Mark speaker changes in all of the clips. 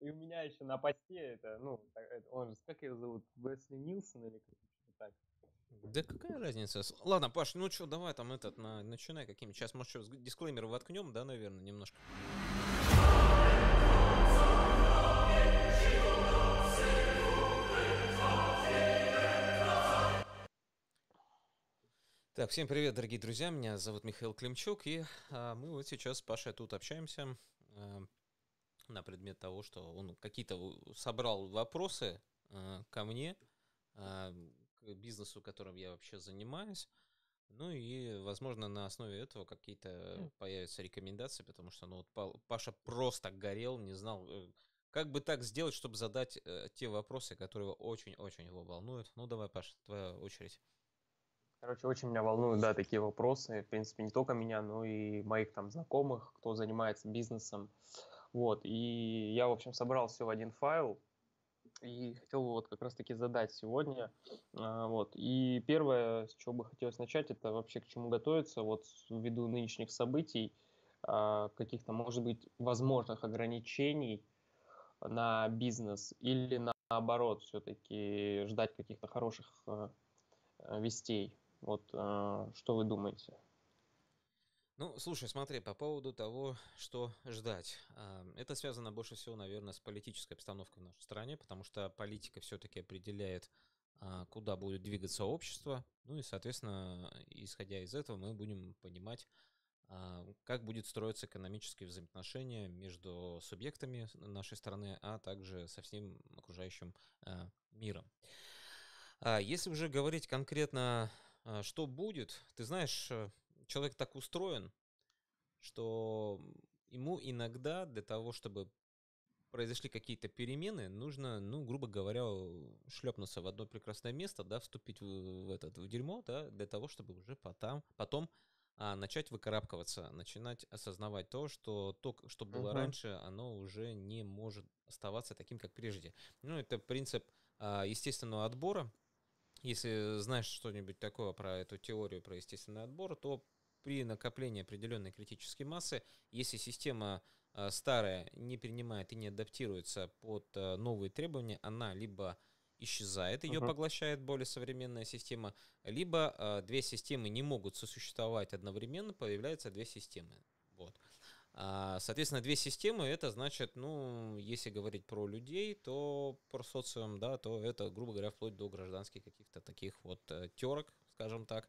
Speaker 1: и у меня еще на посте это, ну, э, он же, как его зовут, Бесли Нилсон или как-то так.
Speaker 2: Да какая разница? Ладно, Паш, ну что, давай там этот, на, начинай каким. Сейчас, может, что, дисклеймер воткнем, да, наверное, немножко. Так, всем привет, дорогие друзья. Меня зовут Михаил Климчук, и а, мы вот сейчас с Пашей тут общаемся. Эм, на предмет того, что он какие-то собрал вопросы э, ко мне, э, к бизнесу, которым я вообще занимаюсь. Ну и, возможно, на основе этого какие-то mm. появятся рекомендации, потому что, ну, вот Паша просто горел, не знал, э, как бы так сделать, чтобы задать э, те вопросы, которые очень-очень его волнуют. Ну, давай, Паша, твоя очередь.
Speaker 1: Короче, очень меня волнуют, да, такие вопросы. В принципе, не только меня, но и моих там знакомых, кто занимается бизнесом. Э, вот, и я, в общем, собрал все в один файл, и хотел вот как раз-таки задать сегодня. А, вот. И первое, с чего бы хотелось начать, это вообще к чему готовиться вот ввиду нынешних событий, а, каких-то, может быть, возможных ограничений на бизнес или наоборот все-таки ждать каких-то хороших э, э, вестей. Вот э, что вы думаете?
Speaker 2: Ну, слушай, смотри, по поводу того, что ждать. А, это связано больше всего, наверное, с политической обстановкой в нашей стране, потому что политика все-таки определяет, а, куда будет двигаться общество. Ну и, соответственно, исходя из этого, мы будем понимать, а, как будет строиться экономические взаимоотношения между субъектами нашей страны, а также со всем окружающим миром. Если уже говорить конкретно, что будет, ты знаешь, э, человек так устроен, что ему иногда для того, чтобы произошли какие-то перемены, нужно, ну, грубо говоря, шлепнуться в одно прекрасное место, да, вступить в, в этот в дерьмо, да, для того, чтобы уже потом, потом а, начать выкарабкиваться, начинать осознавать то, что то, что было uh раньше, оно уже не может оставаться таким, как прежде. Ну, это принцип а, естественного отбора. Если знаешь что-нибудь такое про эту теорию про естественный отбор, то при накоплении определенной критической массы, если система э, старая не принимает и не адаптируется под э, новые требования, она либо исчезает, ее uh-huh. поглощает более современная система, либо э, две системы не могут сосуществовать одновременно, появляются две системы. Вот. А, соответственно, две системы, это значит, ну, если говорить про людей, то про социум, да, то это, грубо говоря, вплоть до гражданских каких-то таких вот терок, скажем так,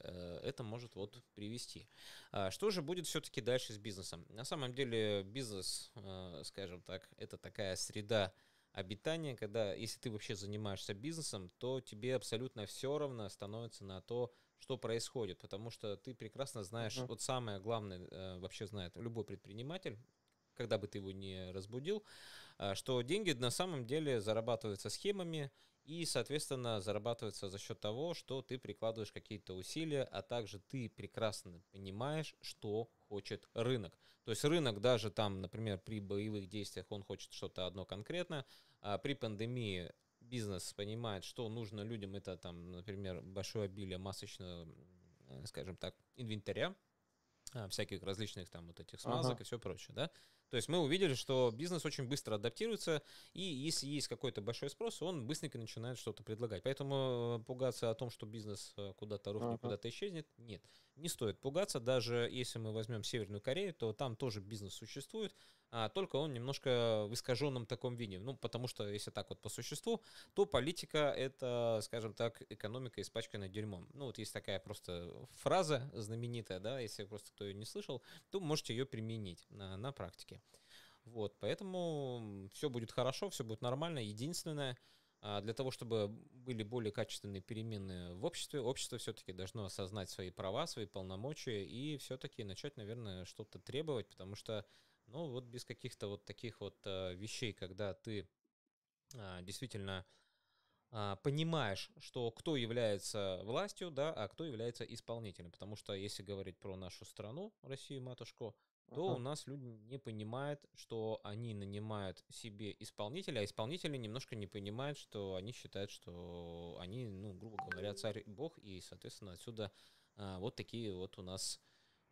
Speaker 2: Э, это может вот привести. А что же будет все-таки дальше с бизнесом? На самом деле бизнес, э, скажем так, это такая среда обитания, когда если ты вообще занимаешься бизнесом, то тебе абсолютно все равно становится на то, что происходит, потому что ты прекрасно знаешь, uh-huh. вот самое главное э, вообще знает любой предприниматель, когда бы ты его не разбудил, что деньги на самом деле зарабатываются схемами, и, соответственно, зарабатывается за счет того, что ты прикладываешь какие-то усилия, а также ты прекрасно понимаешь, что хочет рынок. То есть рынок даже там, например, при боевых действиях он хочет что-то одно конкретно, а при пандемии бизнес понимает, что нужно людям, это там, например, большое обилие масочного, скажем так, инвентаря, а, всяких различных там вот этих смазок ага. и все прочее, да. То есть мы увидели, что бизнес очень быстро адаптируется, и если есть какой-то большой спрос, он быстренько начинает что-то предлагать. Поэтому э, пугаться о том, что бизнес э, куда-то рухнет, uh-huh. куда-то исчезнет, нет не стоит пугаться, даже если мы возьмем Северную Корею, то там тоже бизнес существует, а только он немножко в искаженном таком виде. Ну, потому что, если так вот по существу, то политика — это, скажем так, экономика, испачканная дерьмом. Ну, вот есть такая просто фраза знаменитая, да, если просто кто ее не слышал, то можете ее применить на, на практике. Вот, поэтому все будет хорошо, все будет нормально. Единственное — а, для того, чтобы были более качественные перемены в обществе, общество все-таки должно осознать свои права, свои полномочия и все-таки начать, наверное, что-то требовать, потому что, ну, вот без каких-то вот таких вот а, вещей, когда ты а, действительно понимаешь, что кто является властью, да, а кто является исполнителем. Потому что если говорить про нашу страну, Россию, матушку, то uh-huh. у нас люди не понимают, что они нанимают себе исполнителя, а исполнители немножко не понимают, что они считают, что они, ну, грубо говоря, царь и бог, и, соответственно, отсюда а, вот такие вот у нас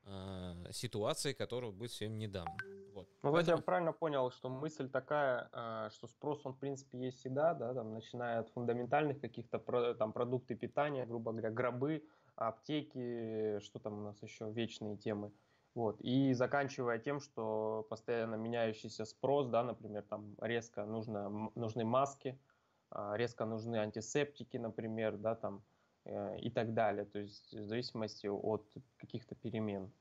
Speaker 2: а, ситуации, которые будут всем не дам. Вот.
Speaker 1: Ну, вот я правильно понял, что мысль такая, а, что спрос, он, в принципе, есть всегда, да, там, начиная от фундаментальных каких-то, там, продукты питания, грубо говоря, гробы, аптеки, что там у нас еще, вечные темы – вот. И заканчивая тем, что постоянно меняющийся спрос, да, например, там резко нужно, нужны маски, а, резко нужны антисептики, например, да, там, э, и так далее, то есть в зависимости от каких-то перемен.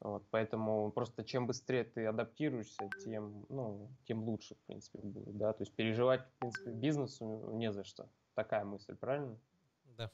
Speaker 1: Вот, поэтому просто чем быстрее ты адаптируешься, тем, ну, тем лучше, в принципе, будет. Да? То есть переживать, в принципе, бизнесу не за что. Такая мысль, правильно?
Speaker 2: Да.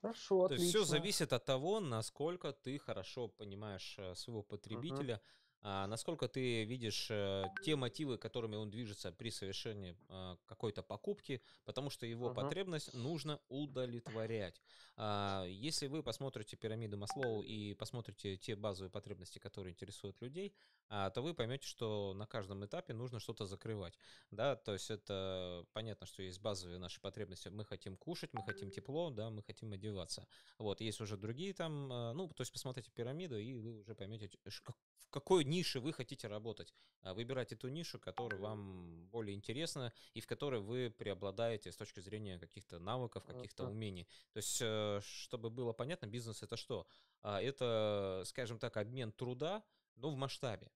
Speaker 2: Хорошо, То есть все зависит от того, насколько ты хорошо понимаешь э, своего потребителя, угу. А насколько ты видишь э, те мотивы, которыми он движется при совершении а, какой-то покупки, потому что его uh потребность нужно удовлетворять. А, если вы посмотрите пирамиду Маслоу и посмотрите те базовые потребности, которые интересуют людей, а, то вы поймете, что на каждом этапе нужно что-то закрывать. Да, то есть это понятно, что есть базовые наши потребности. Мы хотим кушать, мы хотим тепло, да, мы хотим одеваться. Вот, есть уже другие там, э, ну, то есть посмотрите пирамиду, и вы уже поймете, в какой нише вы хотите работать. А, выбирайте ту нишу, которая вам более интересна и в которой вы преобладаете с точки зрения каких-то навыков, каких-то умений. То есть, э, чтобы было понятно, бизнес это что? А, это, скажем так, обмен труда, но в масштабе.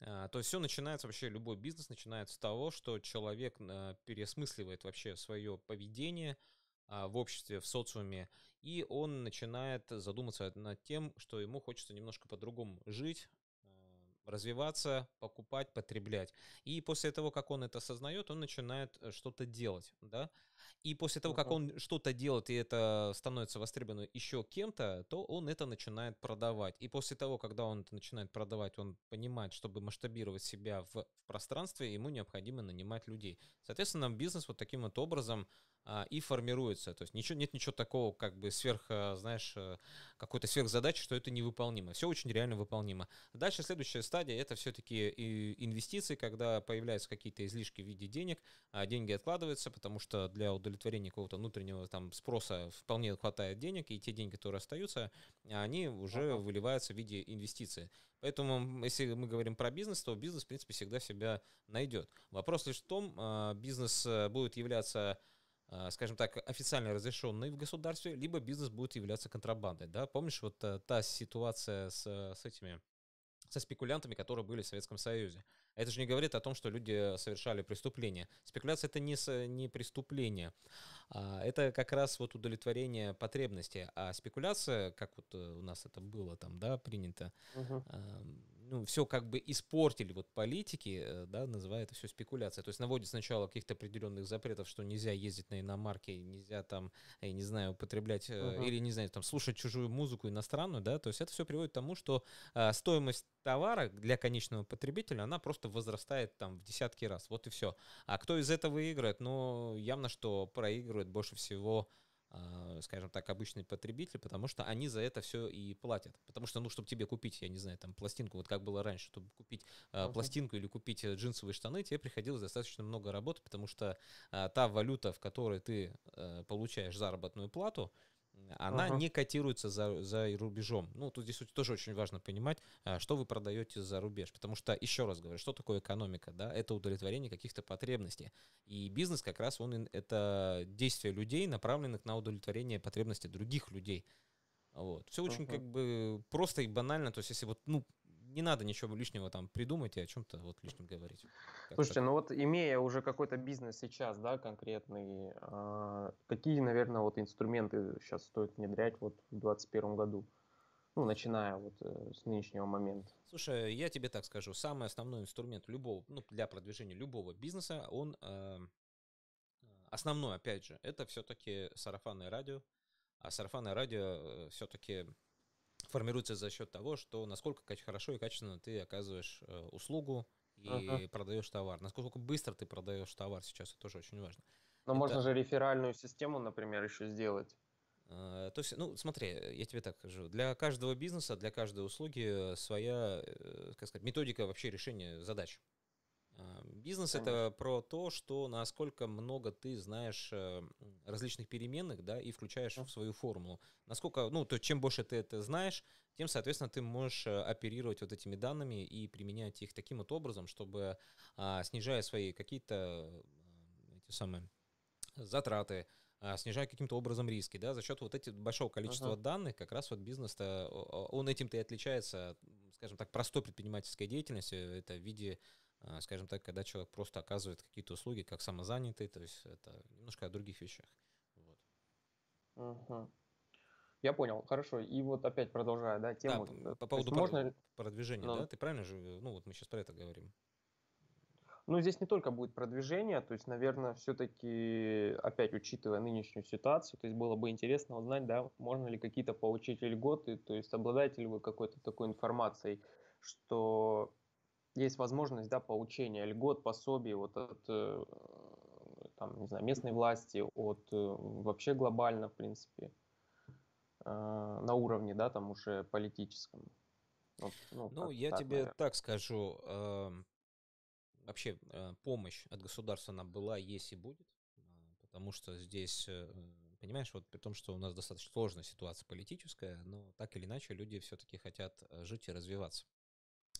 Speaker 2: А, то есть все начинается вообще, любой бизнес начинается с того, что человек переосмысливает вообще свое поведение, в обществе, в социуме, и он начинает задуматься над тем, что ему хочется немножко по-другому жить, развиваться, покупать, потреблять. И после того, как он это осознает, он начинает э, что-то делать, да. И после того, как он что-то делает, и это становится востребовано еще кем-то, то он это начинает продавать. И после того, когда он это начинает продавать, он понимает, чтобы масштабировать себя в, в пространстве, ему необходимо нанимать людей. Соответственно, бизнес вот таким вот образом а, и формируется. То есть ничего, нет ничего такого, как бы сверх, э, знаешь, э, какой-то сверхзадачи, что это невыполнимо. Все очень реально выполнимо. Дальше следующая стадия — это все-таки инвестиции, когда появляются какие-то излишки в виде денег, а деньги откладываются, потому что для удовлетворения какого-то внутреннего там спроса вполне хватает денег, и те деньги, которые остаются, они уже ага. выливаются в виде инвестиций. Поэтому, если мы говорим про бизнес, то бизнес, в принципе, всегда себя найдет. Вопрос лишь в том, а, бизнес э, будет являться а, скажем так, официально разрешенные в государстве, либо бизнес будет являться контрабандой. Да? Помнишь, вот э, та ситуация с, э, с этими, со спекулянтами, которые были в Советском Союзе? Это же не говорит о том, что люди совершали преступление. Спекуляция это не, не преступление. А это как раз вот удовлетворение потребности. А спекуляция, как вот э, у нас это было там, да, принято, угу ну, все как бы испортили вот политики, э, да, называя это все спекуляцией. То есть наводит сначала каких-то определенных запретов, что нельзя ездить на иномарке, нельзя там, я не знаю, употреблять uh-huh. или, не знаю, там, слушать чужую музыку иностранную, да, то есть это все приводит к тому, что а, стоимость товара для конечного потребителя, она просто возрастает там в десятки раз, вот и все. А кто из этого выиграет? Ну, явно, что проигрывает больше всего а, скажем так, обычный потребитель, потому что они за это все и платят. Потому что, ну, чтобы тебе купить, я не знаю, там, пластинку, вот как было раньше, чтобы купить uh-huh. пластинку или купить э, джинсовые штаны, тебе приходилось достаточно много работы, потому что а, та валюта, в которой ты а, получаешь заработную плату, она ага. не котируется за, за рубежом. Ну, тут здесь тоже очень важно понимать, а, что вы продаете за рубеж. Потому что, еще раз говорю, что такое экономика? Да? Это удовлетворение каких-то потребностей. И бизнес как раз он это действие людей, направленных на удовлетворение потребностей других людей. Вот. Все очень uh-huh. как бы просто и банально. То есть, если вот, ну, не надо ничего лишнего там придумать и о чем-то вот лишнем говорить.
Speaker 1: Как Слушайте, так? ну вот имея уже какой-то бизнес сейчас, да, конкретный, э, какие, наверное, вот инструменты сейчас стоит внедрять вот в 2021 году? ну, начиная вот э, с нынешнего момента?
Speaker 2: Слушай, я тебе так скажу, самый основной инструмент любого, ну, для продвижения любого бизнеса, он э, основной, опять же, это все-таки сарафанное радио, а сарафанное радио э, все-таки формируется за счет того, что насколько хорошо и качественно ты оказываешь э, услугу и ага. продаешь товар. Насколько быстро ты продаешь товар сейчас, это тоже очень важно. Но это... можно же
Speaker 1: реферальную систему, например, еще сделать. Э, то есть, ну, смотри, я тебе так скажу. Для каждого
Speaker 2: бизнеса, для каждой услуги своя, э, как сказать, методика вообще решения задач. А, бизнес это про то, что насколько много ты знаешь э, различных переменных, да, и включаешь в свою формулу. Насколько, ну, то чем больше ты это знаешь, тем, соответственно, ты можешь э, оперировать вот этими данными и применять их таким вот образом, чтобы а, снижая свои какие-то э, эти самые затраты, а, снижая каким-то образом риски, да, за счет вот этих большого количества ага. данных, как раз вот бизнес-то, он этим-то и отличается, скажем так, простой предпринимательской деятельностью, это в виде Э, скажем так, когда человек просто оказывает какие-то услуги, как самозанятый, то есть это немножко о других вещах. Вот.
Speaker 1: Угу. Я понял, хорошо. И вот опять продолжая, да, тему. Да, по, по поводу про, можно... продвижения, ну, да,
Speaker 2: ты правильно же, э, ну вот мы сейчас про это говорим.
Speaker 1: Ну, здесь не только будет продвижение, то есть, наверное, все-таки, опять учитывая нынешнюю ситуацию, то есть было бы интересно узнать, да, можно ли какие-то получить льготы, то есть обладаете ли вы какой-то такой информацией, что есть возможность да, получения льгот, пособий вот от э, там, не знаю, местной власти, от э, вообще глобально, в принципе, э, на уровне, да, там уже политическом. Вот, ну, ну я так, тебе наверное.
Speaker 2: так скажу, эм, вообще помощь от государства она была, есть и будет, а, потому что здесь, понимаешь, вот при том, что у нас достаточно сложная ситуация политическая, но так или иначе люди все-таки хотят жить и развиваться.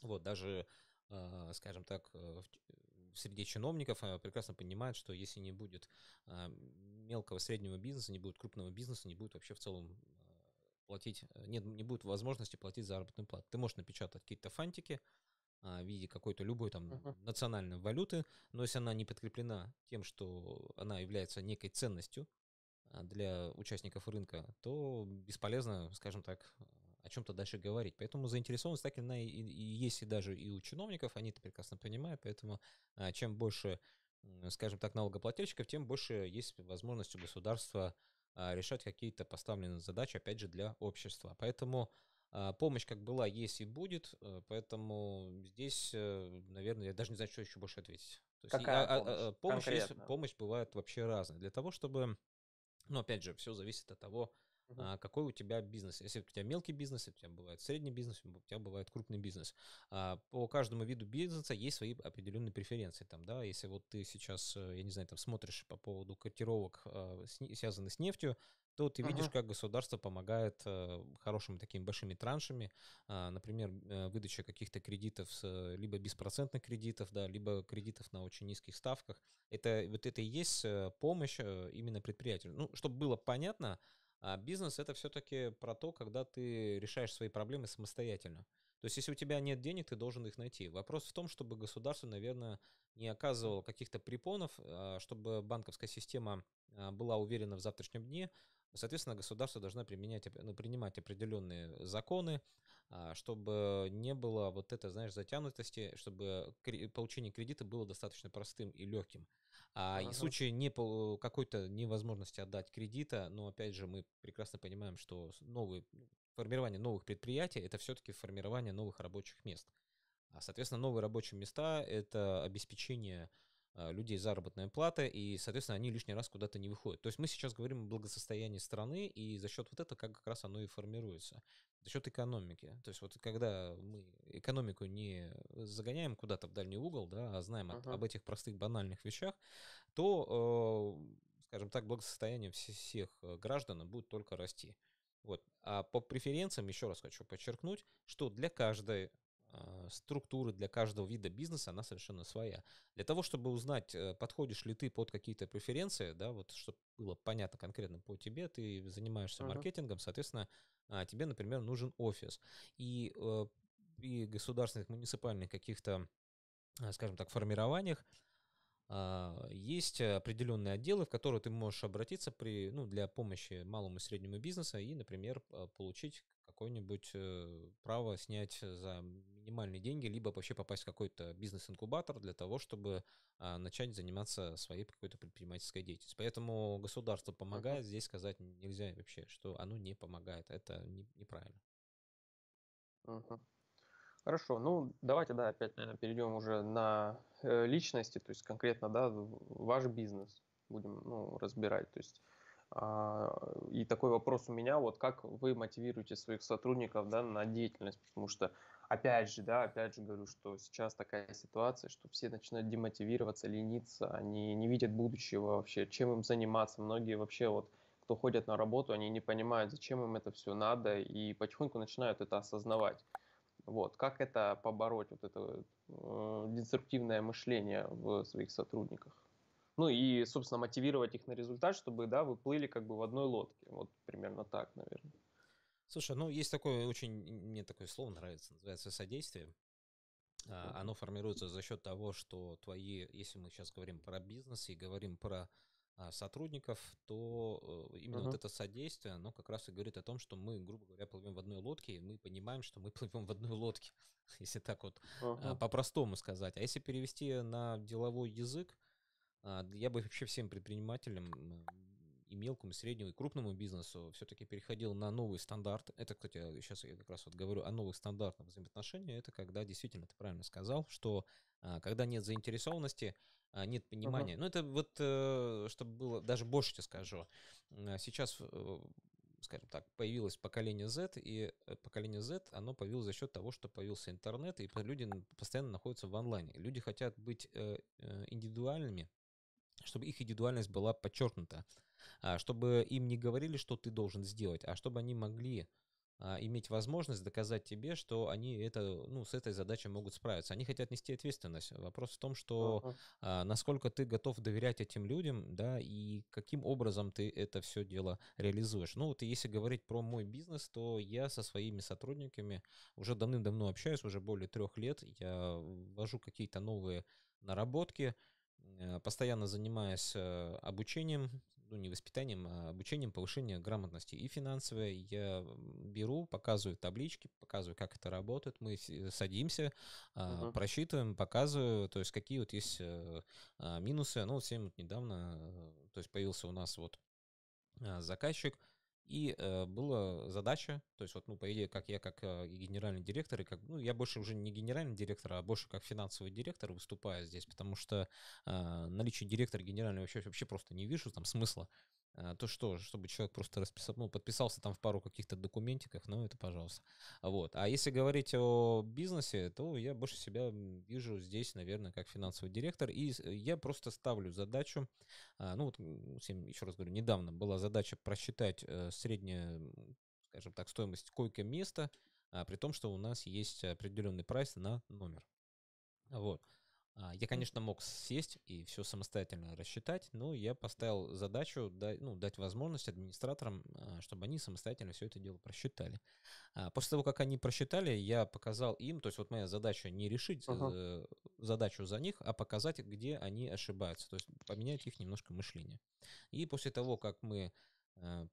Speaker 2: Вот, даже Э, скажем так, э, э, среди чиновников прекрасно понимают, что если не будет мелкого среднего бизнеса, не будет крупного бизнеса, не будет вообще в целом платить, нет, не будет возможности платить заработную плату. Ты можешь напечатать какие-то фантики в виде какой-то любой там uh-huh. национальной валюты, но если она не подкреплена тем, что она является некой ценностью для участников рынка, то бесполезно, скажем так, о чем-то дальше говорить. Поэтому заинтересованность так или иная есть и даже и у чиновников, они это прекрасно понимают, поэтому а, чем больше, скажем так, налогоплательщиков, тем больше есть возможность у государства а, решать какие-то поставленные задачи, опять же, для общества. Поэтому а, помощь как была, есть и будет, э, поэтому здесь, э, наверное, я даже не знаю, что еще больше ответить. То есть, Какая помощь? А, помощь, есть, помощь бывает вообще разная. Для того, чтобы, но ну, опять же, все зависит от того, Uh-huh. какой у тебя бизнес? Если у тебя мелкий бизнес, у тебя бывает средний бизнес, у тебя бывает крупный бизнес. А, по каждому виду бизнеса есть свои определенные преференции. Там, да, если вот ты сейчас, э, я не знаю, там смотришь по поводу котировок, а, связанных с нефтью, то ты видишь, uh-huh. как государство помогает э, хорошими такими большими траншами, например, э, выдача каких-то кредитов, с, либо беспроцентных кредитов, да, либо кредитов на очень низких ставках. Это вот это и есть помощь именно предприятию. Ну, чтобы было понятно, а бизнес это все-таки про то, когда ты решаешь свои проблемы самостоятельно. То есть, если у тебя нет денег, ты должен их найти. Вопрос в том, чтобы государство, наверное, не оказывало каких-то препонов, а чтобы банковская система а, была уверена в завтрашнем дне. Соответственно, государство должно применять, ну, принимать определенные законы, а, чтобы не было вот это, знаешь, затянутости, чтобы получение кредита было достаточно простым и легким. А ага. случае не э, какой-то невозможности отдать кредита, но опять же мы прекрасно понимаем, что новые, ну, формирование новых предприятий это все-таки формирование новых рабочих мест. А, соответственно, новые рабочие места это обеспечение а, людей заработная плата, и, соответственно, они лишний раз куда-то не выходят. То есть мы сейчас говорим о благосостоянии страны, и за счет вот этого как, как раз оно и формируется за счет экономики. То есть вот когда мы экономику не загоняем куда-то в дальний угол, да, а знаем uh-huh. об этих простых банальных вещах, то, э, скажем так, благосостояние всех э, граждан будет только расти. Вот. А по преференциям еще раз хочу подчеркнуть, что для каждой а, структура для каждого вида бизнеса, она совершенно своя. Для того, чтобы узнать, э, подходишь ли ты под какие-то преференции, да, вот чтобы было понятно конкретно по тебе, ты занимаешься uh-huh. маркетингом, соответственно, а, тебе, например, нужен офис. И э, при государственных, муниципальных каких-то, а, скажем так, формированиях есть определенные отделы, в которые ты можешь обратиться при, ну, для помощи малому и среднему бизнесу и, например, получить какое-нибудь э, право снять э, за минимальные деньги, либо вообще попасть в какой-то бизнес-инкубатор для того, чтобы а, начать заниматься своей какой-то предпринимательской деятельностью. Поэтому государство помогает, здесь сказать нельзя вообще, что оно не помогает. Это не, неправильно.
Speaker 1: Угу. Хорошо, ну давайте, да, опять, наверное, перейдем уже на э, личности, то есть конкретно, да, ваш бизнес будем ну, разбирать. То есть а, и такой вопрос у меня, вот как вы мотивируете своих сотрудников да, на деятельность, потому что, опять же, да, опять же говорю, что сейчас такая ситуация, что все начинают демотивироваться, лениться, они не видят будущего вообще, чем им заниматься, многие вообще вот кто ходят на работу, они не понимают, зачем им это все надо, и потихоньку начинают это осознавать. Вот. Как это побороть, вот это э, деструктивное мышление в своих сотрудниках? Ну и, собственно, мотивировать их на результат, чтобы, да, вы плыли как бы в одной лодке. Вот примерно так, наверное.
Speaker 2: Слушай, ну есть такое очень, мне такое слово нравится, называется содействие. А, оно формируется за счет того, что твои, если мы сейчас говорим про бизнес и говорим про а, сотрудников, то э, именно uh-huh. вот это содействие, оно как раз и говорит о том, что мы, грубо говоря, плывем в одной лодке, и мы понимаем, что мы плывем в одной лодке, если так вот uh-huh. а, по-простому сказать. А если перевести на деловой язык, а, я бы вообще всем предпринимателям э, и мелкому, и среднему, и крупному бизнесу все-таки переходил на новый стандарт. Это, кстати, сейчас я как раз вот говорю о новых стандартах взаимоотношений. Это когда действительно, ты правильно сказал, что а, когда нет заинтересованности, а, нет понимания. Uh-huh. Ну, это вот, э, чтобы было, даже больше тебе скажу. Сейчас э, скажем так, появилось поколение Z, и поколение Z, оно появилось за счет того, что появился интернет, и люди постоянно находятся в онлайне. Люди хотят быть индивидуальными, чтобы их индивидуальность была подчеркнута, а, чтобы им не говорили, что ты должен сделать, а чтобы они могли а, иметь возможность доказать тебе, что они это, ну, с этой задачей могут справиться. Они хотят нести ответственность. Вопрос в том, что uh-huh. насколько ты готов доверять этим людям, да, и каким образом ты это все дело реализуешь. Ну, вот если говорить про мой бизнес, то я со своими сотрудниками уже давным-давно общаюсь, уже более трех лет. Я ввожу какие-то новые наработки, Э, постоянно занимаюсь э, обучением, ну не воспитанием, а обучением повышения грамотности и финансовой, я беру, показываю таблички, показываю, как это работает, мы садимся, угу. просчитываем, показываю, то есть какие вот есть э, а, минусы, ну вот 7 вот недавно, то есть появился у нас вот а, заказчик, и э, была задача, то есть вот, ну, по идее, как я, как э, генеральный директор, и как, ну, я больше уже не генеральный директор, а больше как финансовый директор выступаю здесь, потому что э, наличие директора генерального вообще, вообще просто не вижу там смысла. А, то что, чтобы человек просто расписал, ну, подписался там в пару каких-то документиков, ну, это пожалуйста. Вот. А если говорить о бизнесе, то я больше себя вижу здесь, наверное, как финансовый директор, и я просто ставлю задачу, а, ну, вот, еще раз говорю, недавно была задача просчитать э, среднюю, скажем так, стоимость койка-места, а, при том, что у нас есть определенный прайс на номер. Вот. А, я, конечно, мог сесть и все самостоятельно рассчитать, но я поставил задачу дать, ну, дать возможность администраторам, а, чтобы они самостоятельно все это дело просчитали. А, после того, как они просчитали, я показал им, то есть вот моя задача не решить uh-huh. задачу за них, а показать, где они ошибаются, то есть поменять их немножко мышление. И после того, как мы э,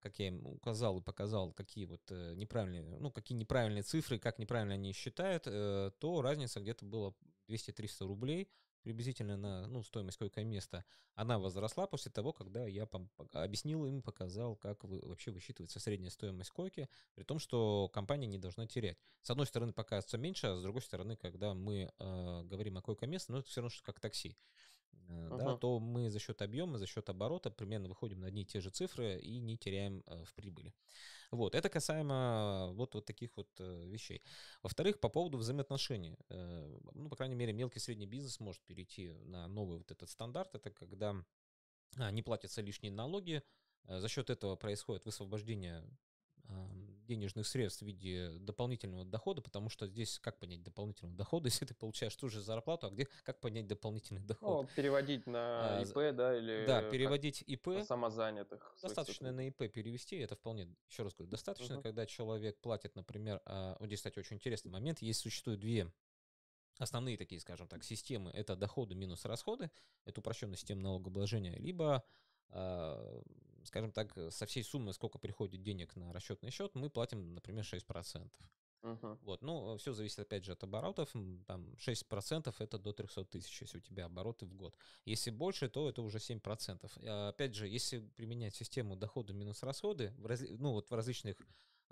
Speaker 2: как я им указал и показал, какие вот э, неправильные, ну, какие неправильные цифры, как неправильно они считают, то разница где-то была 200-300 рублей, приблизительно на ну, стоимость койко-места, она возросла после того, когда я объяснил им, показал, как вы, вообще высчитывается средняя стоимость койки, при том, что компания не должна терять. С одной стороны, пока меньше, а с другой стороны, когда мы э, говорим о койко-месте, ну, это все равно, что как такси. Uh-huh. да, то мы за счет объема, за счет оборота примерно выходим на одни и те же цифры и не теряем э, в прибыли. Вот, это касаемо э, вот, вот таких вот э, вещей. Во-вторых, по поводу взаимоотношений. Э, ну, по крайней мере, мелкий и средний бизнес может перейти на новый вот этот стандарт. Это когда а, не платятся лишние налоги, э, за счет этого происходит высвобождение денежных средств в виде дополнительного дохода, потому что здесь как понять дополнительного дохода, если ты получаешь ту же зарплату, а где как понять дополнительный доход?
Speaker 1: Ну, переводить на ИП, а, да, или... Да, переводить ИП. На самозанятых. Достаточно
Speaker 2: на ИП перевести, это вполне, еще раз говорю, достаточно, угу. когда человек платит, например, а, вот здесь, кстати, очень интересный момент, есть, существуют две основные такие, скажем так, системы, это доходы минус расходы, это упрощенная система налогообложения, либо а, скажем так, э, со всей суммы, сколько приходит денег на расчетный счет, мы платим, например, 6%. Uh-huh. Вот, ну, все зависит, опять же, от оборотов. Там 6% это до 300 тысяч, если у тебя обороты в год. Если больше, то это уже 7%. А, опять же, если применять систему доходы минус расходы, ну, вот в различных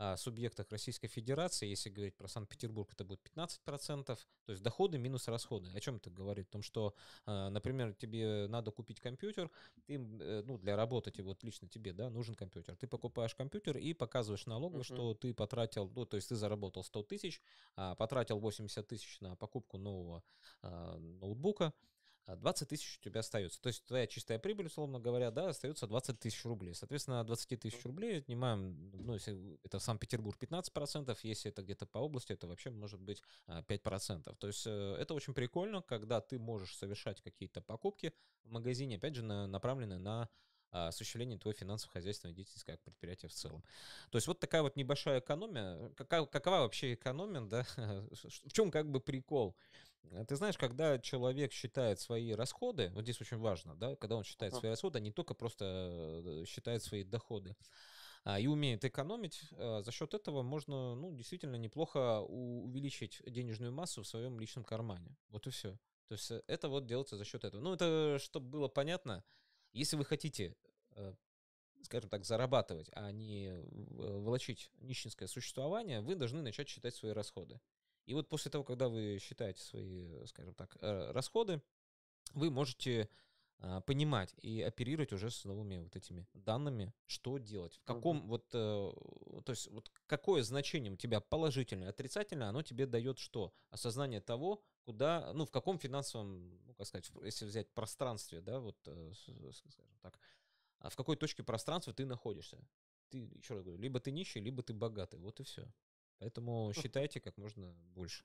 Speaker 2: а, субъектах Российской Федерации, если говорить про Санкт-Петербург, это будет 15%, то есть доходы минус расходы. О чем это говорит? О том, что, а, например, тебе надо купить компьютер, ты, э, ну, для работы тебе, вот лично тебе, да, нужен компьютер. Ты покупаешь компьютер и показываешь налогу, uh-huh. что ты потратил, ну, то есть ты заработал 100 тысяч, а, потратил 80 тысяч на покупку нового ноутбука, 20 а, тысяч у тебя остается. То есть твоя чистая прибыль, условно говоря, да, остается 20 тысяч рублей. Соответственно, 20 тысяч рублей отнимаем, ну, если это Санкт-Петербург 15%, если это где-то по области, это вообще может быть 5%. А, То есть э, это очень прикольно, когда ты можешь совершать какие-то покупки в магазине, опять же, направленные на а, осуществление твоей финансово-хозяйственной деятельности как предприятия в целом. То есть вот такая вот небольшая экономия. Какова, какова вообще экономия, да? В чем как бы прикол? Э, ты знаешь, когда человек считает свои расходы, вот здесь очень важно, да, когда он считает свои расходы, а не только просто э, считает свои доходы, а, и умеет экономить, а, за счет этого можно, ну, действительно неплохо у- увеличить денежную массу в своем личном кармане. Вот и все. То есть это вот делается за счет этого. Ну, это чтобы было понятно, если вы хотите скажем так, зарабатывать, а не волочить нищенское существование, вы должны начать считать свои расходы. И вот после того, когда вы считаете свои, скажем так, э, расходы, вы можете а, понимать и оперировать уже с новыми вот этими данными, что делать, в каком э, вот, то есть вот какое значение у тебя положительное, отрицательное, оно тебе дает что? Осознание того, куда, ну, в каком финансовом, ну, как сказать, если взять пространстве, да, вот, э, скажем так, а в какой точке пространства ты находишься. Ты, еще раз говорю, либо ты нищий, либо ты богатый, вот и все. Поэтому хм. считайте как можно больше.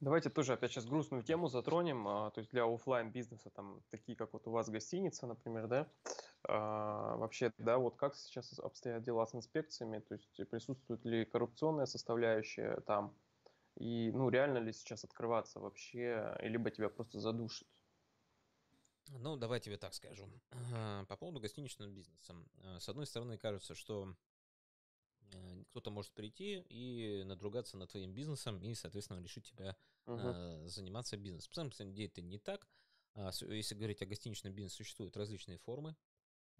Speaker 1: Давайте тоже опять сейчас грустную тему затронем, а, то есть для офлайн бизнеса там такие как вот у вас гостиница, например, да, а, вообще, да, вот как сейчас обстоят дела с инспекциями, то есть присутствует ли коррупционная составляющая там и ну реально ли сейчас открываться вообще, либо тебя просто задушит?
Speaker 2: Ну, давай тебе так скажу. По поводу гостиничного бизнеса. С одной стороны, кажется, что Э, кто-то может прийти и надругаться над твоим бизнесом и, соответственно, решить тебя uh-huh. заниматься бизнесом. Сам по деле это не так. А, если говорить о гостиничном бизнесе, существуют различные формы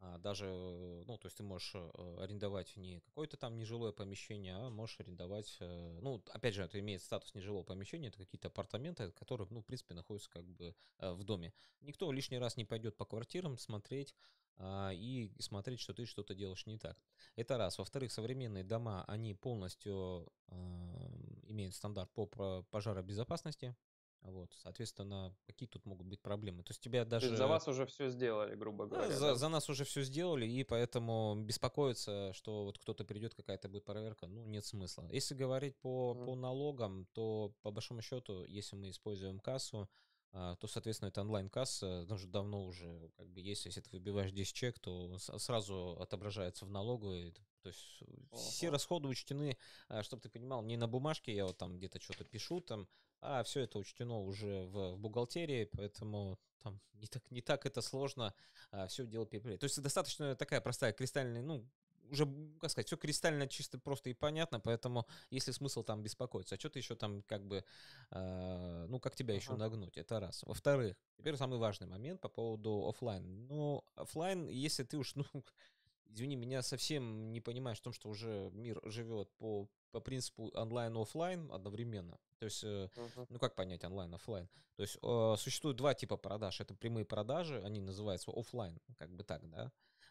Speaker 2: а, даже, э, ну, то есть ты можешь э, арендовать не какое-то там нежилое помещение, а можешь арендовать, э, ну, опять же, это имеет статус нежилого помещения, это какие-то апартаменты, которые, ну, в принципе, находятся как бы в доме. Никто лишний раз не пойдет по квартирам смотреть, а, и смотреть, что ты что-то делаешь не так. Это раз. Во-вторых, современные дома, они полностью имеют стандарт по пожаробезопасности, вот, соответственно, какие тут могут быть проблемы? То есть тебя даже... есть за вас
Speaker 1: уже все сделали, грубо э, говоря. за, да? за
Speaker 2: нас уже все сделали, и поэтому беспокоиться, что вот кто-то придет, какая-то будет проверка, ну, нет смысла. Если говорить по, mm. по налогам, то по большому счету, если мы используем кассу, а, то, соответственно, это онлайн-касса, там ну, же давно уже, как бы, есть, если ты выбиваешь 10 чек, то сразу отображается в налоговой, то есть Ого. все расходы учтены, а, чтобы ты понимал, не на бумажке я вот там где-то что-то пишу, там, а все это учтено уже в, в бухгалтерии, поэтому там не так, не так это сложно а, все дело переплетать. То есть достаточно такая простая кристальная, ну, уже, как сказать, все кристально чисто просто и понятно, поэтому если смысл там беспокоиться, а что ты еще там как бы, э, ну как тебя ага. еще нагнуть, это раз. Во-вторых, теперь самый важный момент по поводу офлайн. Ну, офлайн, если ты уж, ну, извини меня, совсем не понимаешь в том, что уже мир живет по, по принципу онлайн офлайн одновременно. То есть, uh-huh. ну как понять онлайн, офлайн? То есть э, существует два типа продаж. Это прямые продажи, они называются офлайн, как бы так, да.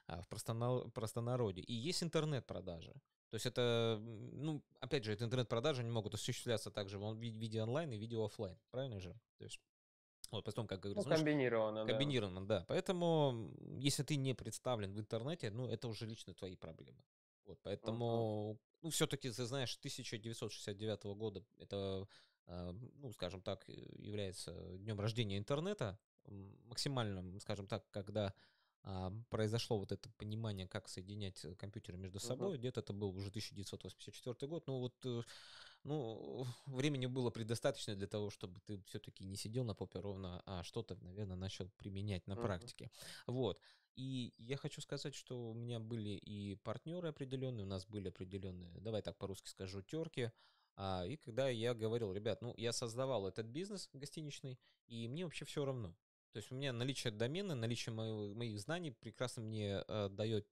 Speaker 2: А, в простонародье. И есть интернет-продажи. То есть это, ну, опять же, это интернет-продажи, они могут осуществляться также в виде онлайн и видео офлайн, правильно же? То есть вот, потом, как говорится, ну, комбинированно, знаешь, да. комбинированно, да. Поэтому, если ты не представлен в интернете, ну, это уже лично твои проблемы. Вот, поэтому, uh-huh. ну, все-таки, ты знаешь, 1969 года это, а, ну, скажем так, э, является днем рождения интернета, максимальным, скажем так, когда а, произошло вот это понимание, как соединять э, компьютеры между собой. Uh-huh. Где-то это был уже 1984 год. Ну вот, э, ну, времени было предостаточно для того, чтобы ты все-таки не сидел на попе ровно, а что-то, наверное, начал применять на uh-huh. практике. Вот. И я хочу сказать, что у меня были и партнеры определенные, у нас были определенные, давай так по-русски скажу, терки. А, и когда я говорил, ребят, ну, я создавал этот бизнес гостиничный, и мне вообще все равно. То есть у меня наличие домена, наличие моих, моих знаний прекрасно мне э, дает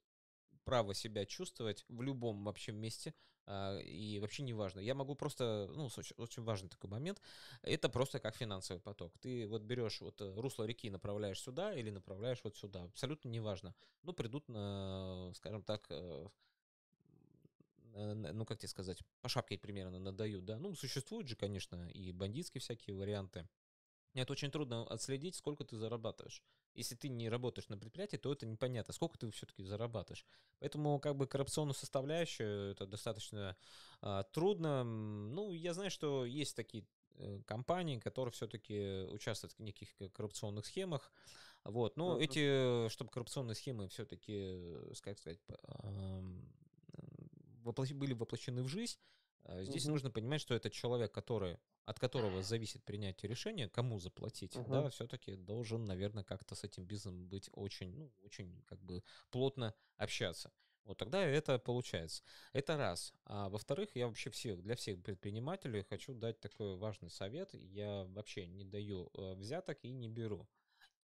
Speaker 2: право себя чувствовать в любом вообще месте, э, и вообще не важно. Я могу просто, ну, очень, очень важный такой момент, это просто как финансовый поток. Ты вот берешь вот э, русло реки, направляешь сюда или направляешь вот сюда, абсолютно неважно. Ну, придут, на, скажем так, э, ну, как тебе сказать, по шапке примерно надают, да. Ну, существуют же, конечно, и бандитские всякие варианты, нет очень трудно отследить, сколько ты зарабатываешь. Если ты не работаешь на предприятии, то это непонятно, сколько ты все-таки зарабатываешь. Поэтому как бы коррупционную составляющую это достаточно э, трудно. Ну, я знаю, что есть такие э, компании которые все-таки участвуют в неких коррупционных схемах. Вот. Но ну, uh-huh. эти, э, чтобы коррупционные схемы все-таки, э, как сказать, были воплощены в жизнь, а здесь угу. нужно понимать, что это человек, который от которого зависит принятие решения, кому заплатить, угу. да, все-таки должен, наверное, как-то с этим бизнесом быть очень, ну, очень как бы плотно общаться. Вот тогда это получается. Это раз. А во-вторых, я вообще всех, для всех предпринимателей хочу дать такой важный совет. Я вообще не даю э, взяток и не беру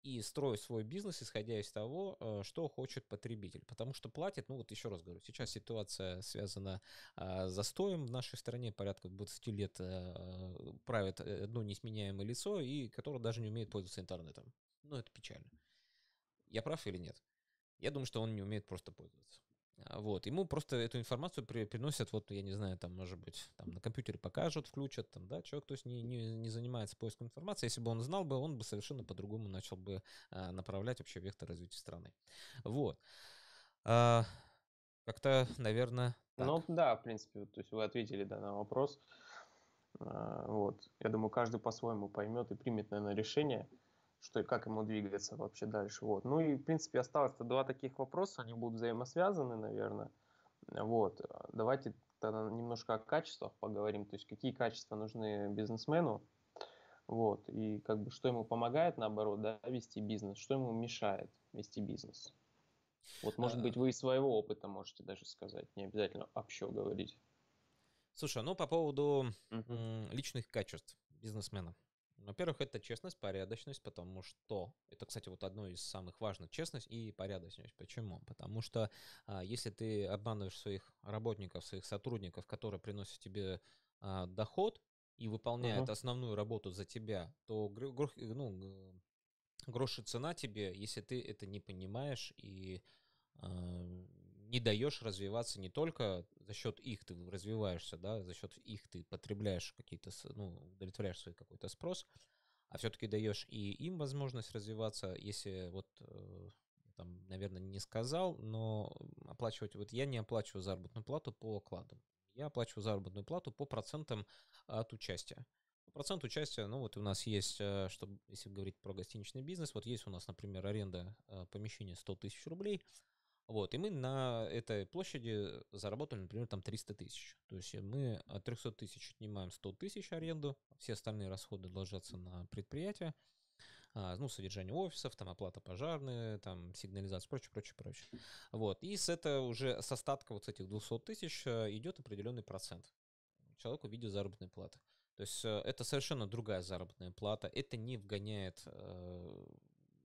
Speaker 2: и строю свой бизнес, исходя из того, э, что хочет потребитель. Потому что платит, ну вот еще раз говорю, сейчас ситуация связана а, с застоем в нашей стране, порядка 20 лет э, правит э, одно несменяемое лицо, и которое даже не умеет пользоваться интернетом. Ну это печально. Я прав или нет? Я думаю, что он не умеет просто пользоваться. А, вот, ему просто эту информацию при, приносят, вот, я не знаю, там, может быть, там на компьютере покажут, включат, там, да, человек, то есть не, не, не занимается поиском информации, если бы он знал бы, он бы совершенно по-другому начал бы а, направлять вообще вектор развития страны. Вот. А, как-то, наверное,
Speaker 1: так. Ну, да, в принципе, то есть вы ответили да, на вопрос. А, вот. Я думаю, каждый по-своему поймет и примет, наверное, решение что и как ему двигаться вообще дальше. Вот. Ну и, в принципе, осталось два таких вопроса, они будут взаимосвязаны, наверное. Вот. Давайте тогда немножко о качествах поговорим, то есть какие качества нужны бизнесмену, вот, и как бы что ему помогает, наоборот, да, вести бизнес, что ему мешает вести бизнес. Вот, может э. быть, вы из своего опыта можете даже сказать, не обязательно общо говорить. Слушай, ну
Speaker 2: по поводу угу. личных качеств бизнесмена. Во-первых, это честность, порядочность, потому что это, кстати, вот одно из самых важных честность и порядочность. Почему? Потому что а, если ты обманываешь своих работников, своих сотрудников, которые приносят тебе а, доход и выполняют uh основную работу за тебя, то гр- ну, грош и цена тебе, если ты это не понимаешь и а, не даешь развиваться не только за счет их ты развиваешься, да, за счет их ты потребляешь какие-то, ну, удовлетворяешь свой какой-то спрос, а все-таки даешь и им возможность развиваться, если вот э, там, наверное, не сказал, но оплачивать, вот я не оплачиваю заработную плату по окладам, я оплачиваю заработную плату по процентам от участия. Процент участия, ну вот у нас есть, э, чтобы, если говорить про гостиничный бизнес, вот есть у нас, например, аренда э, помещения 100 тысяч рублей – вот, и мы на этой площади заработали, например, там 300 тысяч. То есть э, мы от 300 тысяч отнимаем 100 тысяч аренду, все остальные расходы ложатся на предприятие, а, ну, содержание офисов, там, оплата пожарная, там, сигнализация, прочее, прочее, прочее. Вот, и с это уже, с остатка вот этих 200 тысяч э, идет определенный процент человеку в виде заработной платы. То есть э, это совершенно другая заработная плата, это не вгоняет,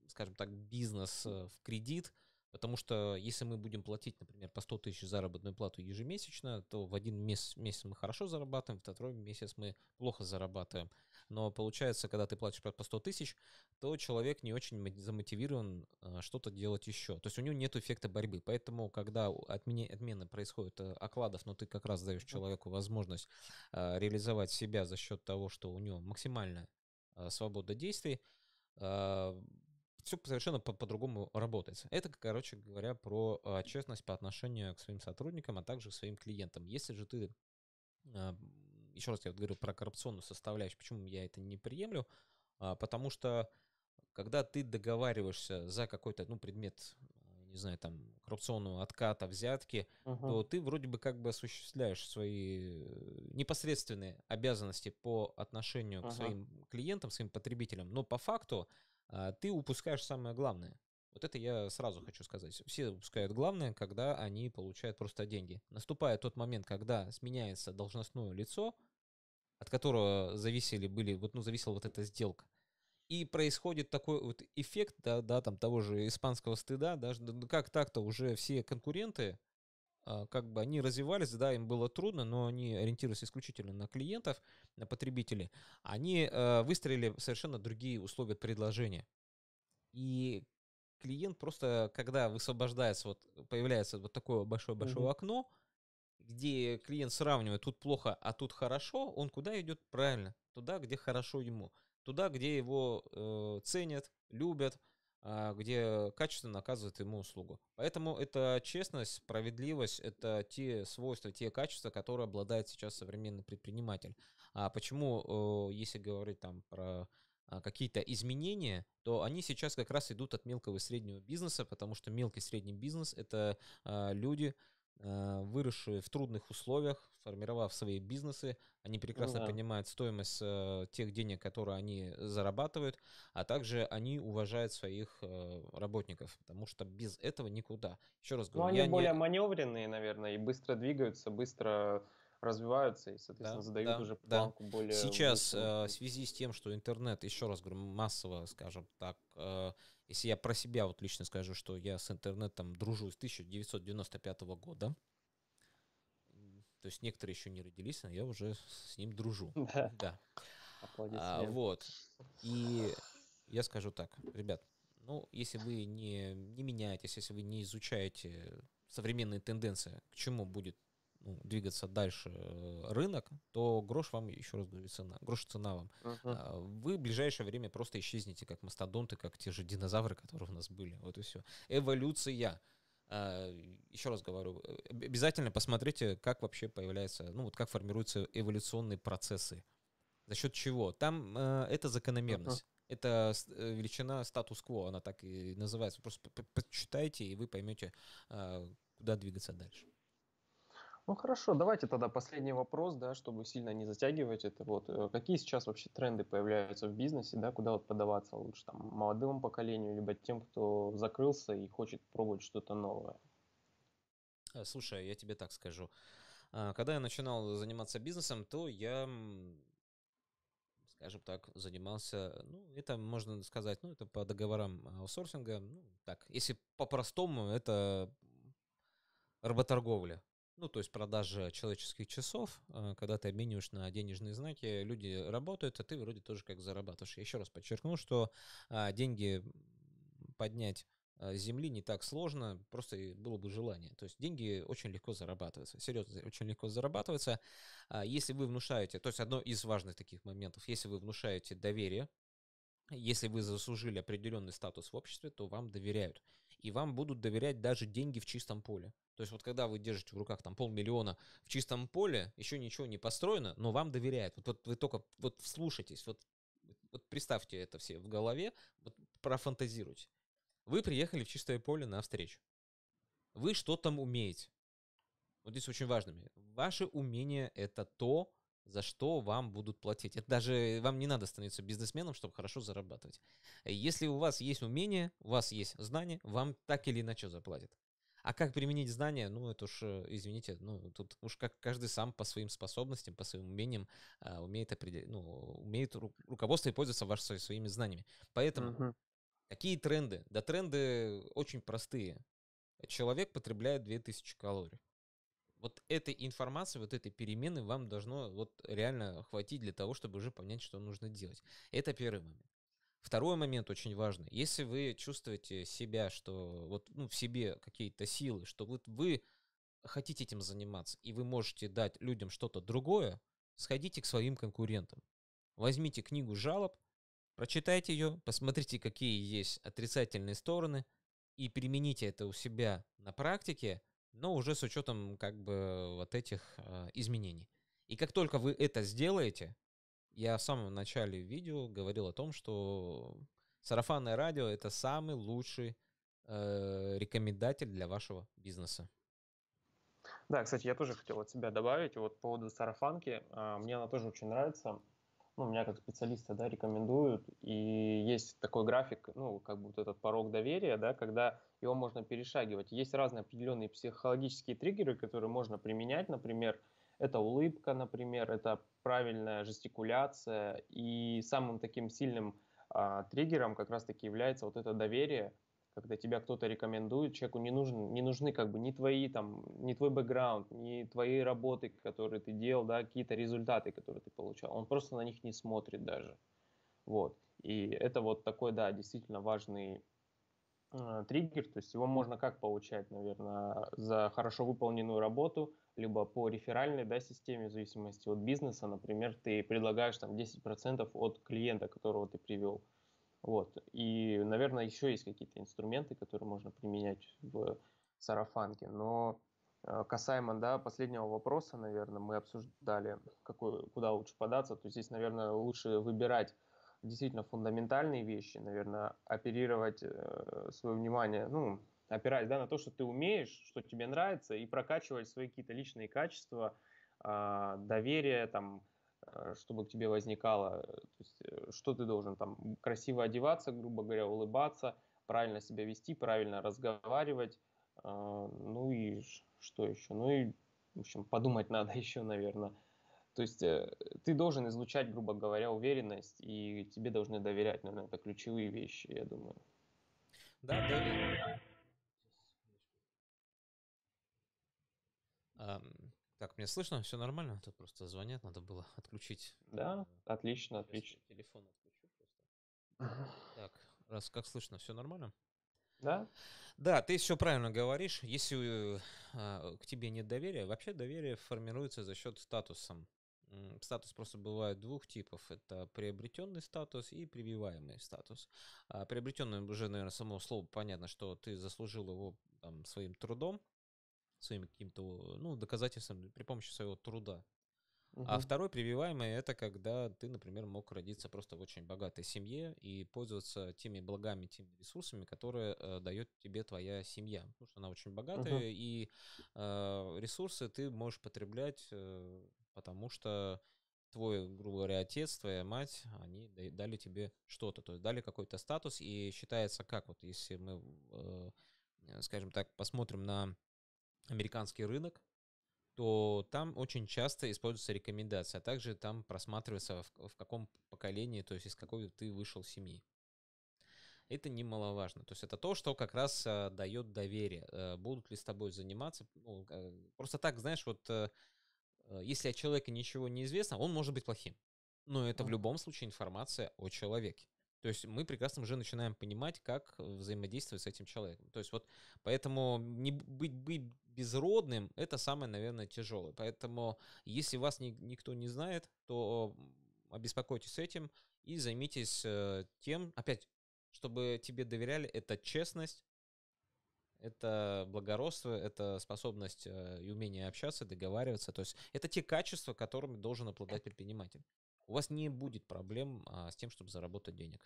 Speaker 2: скажем так, бизнес в кредит, Потому что если мы будем платить, например, по 100 тысяч заработную плату ежемесячно, то в один месяц, месяц мы хорошо зарабатываем, в второй месяц мы плохо зарабатываем. Но получается, когда ты платишь по 100 тысяч, то человек не очень замотивирован э, что-то делать еще. То есть у него нет эффекта борьбы. Поэтому, когда отмене, отмены происходят э, окладов, но ты как раз даешь человеку возможность э, реализовать себя за счет того, что у него максимальная свобода действий, все совершенно по- по-другому работает. Это, короче говоря, про э, честность по отношению к своим сотрудникам, а также к своим клиентам. Если же ты, э, а, еще раз я вот говорю про коррупционную составляющую, почему я это не приемлю, э, потому что когда ты договариваешься за какой-то ну, предмет, э, не знаю, там, коррупционного отката, взятки, угу. то ты вроде бы как бы осуществляешь свои э, непосредственные обязанности по отношению угу. к своим клиентам, своим потребителям, но по факту а, ты упускаешь самое главное. Вот это я сразу хочу сказать. Все упускают главное, когда они получают просто деньги. Наступает тот момент, когда сменяется должностное лицо, от которого зависели были, вот, ну, зависела вот эта сделка. И происходит такой вот эффект, да, да, там того же испанского стыда, даже ну, как так-то уже все конкуренты, а, как бы они развивались, да, им было трудно, но они ориентировались исключительно на клиентов, на потребителей, они э, выстроили совершенно другие условия предложения. И клиент просто, когда высвобождается, вот появляется вот такое большое-большое угу. окно, где клиент сравнивает тут плохо, а тут хорошо, он куда идет правильно? Туда, где хорошо ему, туда, где его э, ценят, любят, а, где качественно оказывает ему услугу. Поэтому это честность, справедливость, это те свойства, те качества, которые обладает сейчас современный предприниматель. А почему, э, если говорить там про а, какие-то изменения, то они сейчас как раз идут от мелкого и среднего бизнеса, потому что мелкий и средний бизнес это а, люди, Э, выросшие в трудных условиях, формировав свои бизнесы, они прекрасно ну, да. понимают стоимость э, тех денег, которые они зарабатывают, а также они уважают своих э, работников, потому что без этого никуда. Еще раз ну, говорю, ну, они более не...
Speaker 1: маневренные, наверное, и быстро двигаются, быстро развиваются и, соответственно, да, задают да, уже планку да. более... Сейчас э,
Speaker 2: в связи с тем, что интернет, еще раз говорю, массово, скажем так, э, если я про себя вот лично скажу, что я с интернетом дружу с 1995 года, то есть некоторые еще не родились, но я уже с ним дружу. Да. да. А, вот. И я скажу так, ребят, ну, если вы не, не меняетесь, если вы не изучаете современные тенденции, к чему будет ну, двигаться дальше э, рынок, то грош вам, еще раз говорю, цена, грош цена вам. Uh-huh. Вы в ближайшее время просто исчезнете, как мастодонты, как те же динозавры, которые у нас были. Вот и все. Эволюция. А, еще раз говорю, э, обязательно посмотрите, как вообще появляется, ну вот как формируются эволюционные процессы. За счет чего? Там э, это закономерность. Uh-huh это величина статус-кво, она так и называется. Просто почитайте, и вы поймете, а, куда двигаться дальше.
Speaker 1: Ну хорошо, давайте тогда последний вопрос, да, чтобы сильно не затягивать это. Вот э, какие сейчас вообще тренды появляются в бизнесе, да, куда вот подаваться лучше там молодым поколению, либо тем, кто закрылся и хочет пробовать что-то новое?
Speaker 2: Э, слушай, я тебе так скажу. А, когда я начинал заниматься бизнесом, то я скажем так, занимался, ну, это можно сказать, ну, это по договорам аутсорсинга, ну, так, если по-простому, это работорговля ну, то есть продажа человеческих часов, э, когда ты обмениваешь на денежные знаки, люди работают, а ты вроде тоже как зарабатываешь. Я еще раз подчеркну, что а, деньги поднять э, с земли не так сложно, просто было бы желание. То есть деньги очень легко зарабатываются, серьезно, очень легко зарабатываются. А если вы внушаете, то есть одно из важных таких моментов, если вы внушаете доверие, если вы заслужили определенный статус в обществе, то вам доверяют и вам будут доверять даже деньги в чистом поле. То есть вот когда вы держите в руках там полмиллиона в чистом поле, еще ничего не построено, но вам доверяют. Вот, вот вы только вот вслушайтесь, вот, вот представьте это все в голове, вот профантазируйте. Вы приехали в чистое поле на встречу. Вы что там умеете? Вот здесь очень важно. Ваше умение — это то, за что вам будут платить. Это даже вам не надо становиться бизнесменом, чтобы хорошо зарабатывать. Если у вас есть умение, у вас есть знания, вам так или иначе заплатят. А как применить знания, ну, это уж, э, извините, ну, тут уж как каждый сам по своим способностям, по своим умениям а, умеет определить, ну, умеет ру- руководство и пользоваться вашими своими знаниями. Поэтому uh-huh. какие тренды? Да тренды очень простые. Человек потребляет 2000 калорий вот этой информации, вот этой перемены вам должно вот реально хватить для того, чтобы уже понять, что нужно делать. Это первый момент. Второй момент очень важный. Если вы чувствуете себя, что вот ну, в себе какие-то силы, что вот вы хотите этим заниматься, и вы можете дать людям что-то другое, сходите к своим конкурентам. Возьмите книгу жалоб, прочитайте ее, посмотрите, какие есть отрицательные стороны, и примените это у себя на практике – но уже с учетом как бы вот этих э, изменений. И как только вы это сделаете, я в самом начале видео говорил о том, что сарафанное радио это самый лучший э, рекомендатель для вашего
Speaker 1: бизнеса. Да, кстати, я тоже хотел от себя добавить. Вот по поводу сарафанки, а, мне она тоже очень нравится ну, меня как специалиста, да, рекомендуют, и есть такой график, ну, как бы вот этот порог доверия, да, когда его можно перешагивать. Есть разные определенные психологические триггеры, которые можно применять, например, это улыбка, например, это правильная жестикуляция, и самым таким сильным а, триггером как раз-таки является вот это доверие, когда тебя кто-то рекомендует, человеку не, нужен, не нужны как бы ни твои там, ни твой бэкграунд, ни твои работы, которые ты делал, да, какие-то результаты, которые ты получал. Он просто на них не смотрит даже. Вот. И это вот такой, да, действительно важный э, триггер, то есть его можно как получать, наверное, за хорошо выполненную работу, либо по реферальной да, системе, в зависимости от бизнеса, например, ты предлагаешь там 10% от клиента, которого ты привел. Uh вот. И, наверное, еще есть какие-то инструменты, которые можно применять в сарафанке. Но э, касаемо да, последнего вопроса, наверное, мы обсуждали, какой, куда лучше податься. То есть здесь, наверное, лучше выбирать действительно фундаментальные вещи, наверное, оперировать э, свое внимание, ну, опираясь да, на то, что ты умеешь, что тебе нравится, и прокачивать свои какие-то личные качества, э, доверие, там, Э, чтобы к тебе возникало, э, то есть, э, что ты должен там красиво одеваться, грубо говоря, улыбаться, правильно себя вести, правильно разговаривать, ну и что еще, ну и, в общем, подумать надо еще, наверное. То есть ты должен излучать, грубо говоря, уверенность, и тебе должны доверять, наверное, это ключевые вещи, я думаю. Да, доверие.
Speaker 2: Так, мне слышно? Все нормально? Тут просто звонят, надо было отключить. Да, э, отлично, Сейчас отлично.
Speaker 1: Телефон отключу просто. Так,
Speaker 2: раз как слышно, все нормально? Да? Да, ты все правильно говоришь. Если э, а, к тебе нет доверия, вообще доверие формируется за счет статуса. Статус просто бывает двух типов. Это приобретенный статус и прививаемый статус. А приобретенный уже, наверное, само слово понятно, что ты заслужил его там, своим трудом, своим каким-то, ну, доказательством при помощи своего труда. Угу. А второй прививаемый это когда ты, например, мог родиться просто в очень богатой семье и пользоваться теми благами, теми ресурсами, которые э, дает тебе твоя семья. Потому что она очень богатая, угу. и э, ресурсы ты можешь потреблять, э, потому что твой, грубо говоря, отец, твоя мать, они дали тебе что-то, то есть дали какой-то статус, и считается как, вот если мы, э, скажем так, посмотрим на американский рынок, то там очень часто используются рекомендации, а также там просматривается, в, в каком поколении, то есть из какой ты вышел семьи. Это немаловажно. То есть это то, что как раз а, дает доверие. А, будут ли с тобой заниматься? Ну, а, просто так, знаешь, вот а, если о человеке ничего не известно, он может быть плохим. Но это mm в любом случае информация о человеке. То есть мы прекрасно уже начинаем понимать, как э, взаимодействовать с этим человеком. То есть вот поэтому не быть, быть безродным — это самое, наверное, тяжелое. Поэтому если вас ни, никто не знает, то обеспокойтесь этим и займитесь э, тем, опять, чтобы тебе доверяли, это честность, это благородство, это способность э, и умение общаться, договариваться. То есть это те качества, которыми должен обладать предприниматель у вас не будет проблем а, с тем, чтобы заработать денег.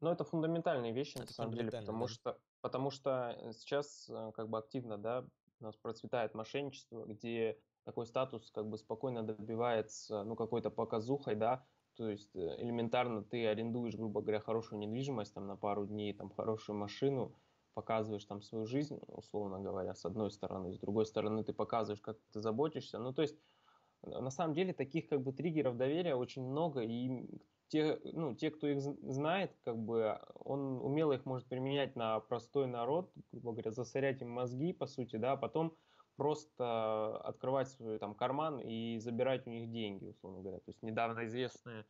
Speaker 1: Ну, это фундаментальные вещи, это на самом деле, потому, да? что, потому что э, сейчас э, как бы активно, да, у нас процветает мошенничество, где такой статус как бы спокойно добивается, ну, какой-то показухой, да, то есть э, элементарно ты арендуешь, грубо говоря, хорошую недвижимость там на пару дней, там хорошую машину, показываешь там свою жизнь, условно говоря, с одной стороны, с другой стороны ты показываешь, как ты заботишься, ну, то есть Э, на самом деле таких как бы триггеров доверия очень много, и те, ну, те, кто их знает, как бы он умело их может применять на простой народ, грубо говоря, засорять им мозги, по сути, да, а потом просто открывать свой там карман и забирать у них деньги, условно говоря. То есть недавно известные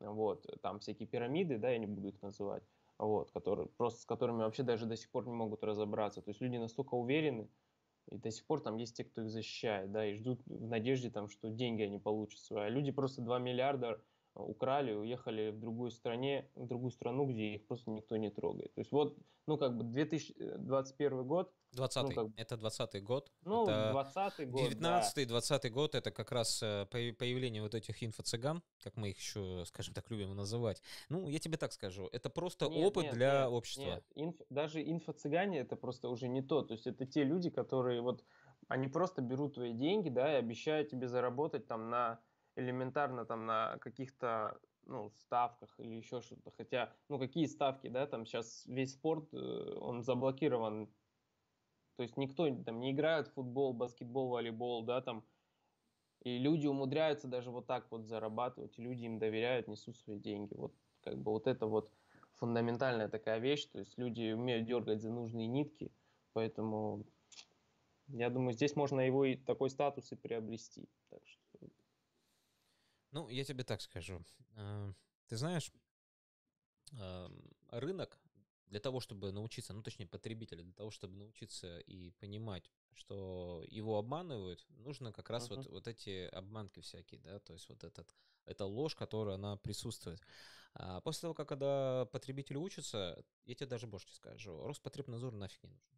Speaker 1: вот, там всякие пирамиды, да, я не буду их называть, вот, которые, просто с которыми вообще даже до сих пор не могут разобраться. То есть люди настолько уверены, и до сих пор там есть те, кто их защищает, да, и ждут в надежде, там, что деньги они получат свои. А люди просто 2 миллиарда украли, уехали в другую стране, в другую страну, где их просто никто не трогает. То есть вот, ну как бы 2021 год. 20 ну, как... это 20
Speaker 2: год. Ну, это 20 год, 19 да. 20 год это как раз э, появление вот этих инфо-цыган, как мы их еще, скажем так, любим называть. Ну, я тебе так скажу, это просто нет, опыт нет, для нет, общества. Нет.
Speaker 1: Инф... Даже инфо-цыгане это просто уже не то. То есть это те люди, которые вот, они просто берут твои деньги, да, и обещают тебе заработать там на элементарно там на каких-то ну, ставках или еще что-то. Хотя, ну, какие ставки, да, там сейчас весь спорт, э, он заблокирован. То есть никто там не играет в футбол, баскетбол, волейбол, да, там. И люди умудряются даже вот так вот зарабатывать, и люди им доверяют, несут свои деньги. Вот как бы вот это вот фундаментальная такая вещь, то есть люди умеют дергать за нужные нитки, поэтому я думаю, здесь можно его и такой статус и приобрести. Так что.
Speaker 2: Ну, я тебе так скажу. Э, ты знаешь, эм, рынок для того, чтобы научиться, ну точнее потребителя, для того, чтобы научиться и понимать, что его обманывают, нужно как раз uh-huh. вот, вот эти обманки всякие, да, то есть вот этот, эта ложь, которая она присутствует. А после того, как когда потребители учатся, я тебе даже больше скажу, Роспотребнадзор нафиг не нужен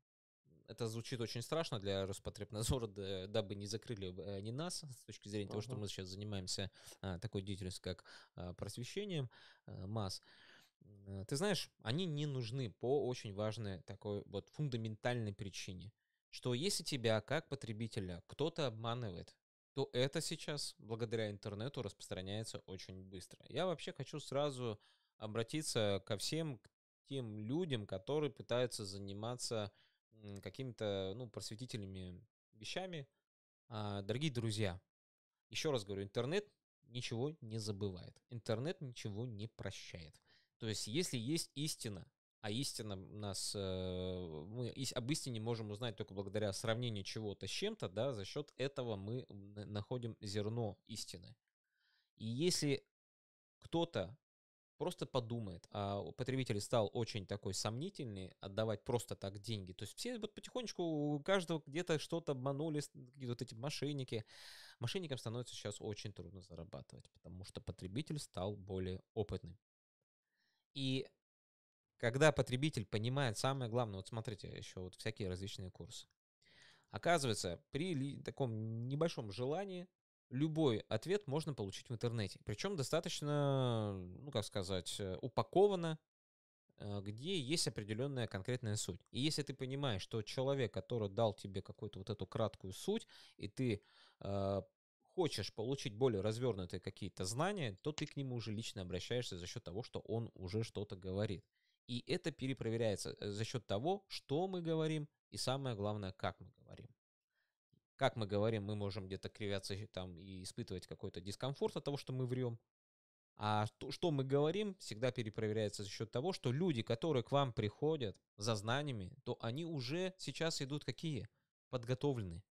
Speaker 2: это звучит очень страшно для Роспотребнадзора, дабы не закрыли э, не нас с точки зрения uh-huh. того, что мы сейчас занимаемся э, такой деятельностью, как э, просвещением масс. Ты знаешь, они не нужны по очень важной такой вот фундаментальной причине, что если тебя как потребителя кто-то обманывает, то это сейчас благодаря интернету распространяется очень быстро. Я вообще хочу сразу обратиться ко всем тем людям, которые пытаются заниматься какими-то, ну, просветительными вещами. А, дорогие друзья, еще раз говорю, интернет ничего не забывает. Интернет ничего не прощает. То есть, если есть истина, а истина нас, э, мы об истине можем узнать только благодаря сравнению чего-то с чем-то, да, за счет этого мы находим зерно истины. И если кто-то просто подумает. А потребитель стал очень такой сомнительный, отдавать просто так деньги. То есть все вот потихонечку, у каждого где-то что-то обманули, вот эти мошенники. Мошенникам становится сейчас очень трудно зарабатывать, потому что потребитель стал более опытным. И когда потребитель понимает самое главное, вот смотрите, еще вот всякие различные курсы. Оказывается, при таком небольшом желании любой ответ можно получить в интернете. Причем достаточно, ну как сказать, э, упаковано, э, где есть определенная конкретная суть. И если ты понимаешь, что человек, который дал тебе какую-то вот эту краткую суть, и ты э, хочешь получить более развернутые какие-то знания, то ты к нему уже лично обращаешься за счет того, что он уже что-то говорит. И это перепроверяется э, за счет того, что мы говорим, и самое главное, как мы говорим. Как мы говорим, мы можем где-то кривяться там и испытывать какой-то дискомфорт от того, что мы врем. А то, что мы говорим, всегда перепроверяется за счет того, что люди, которые к вам приходят за знаниями, то они уже сейчас идут какие? Подготовленные.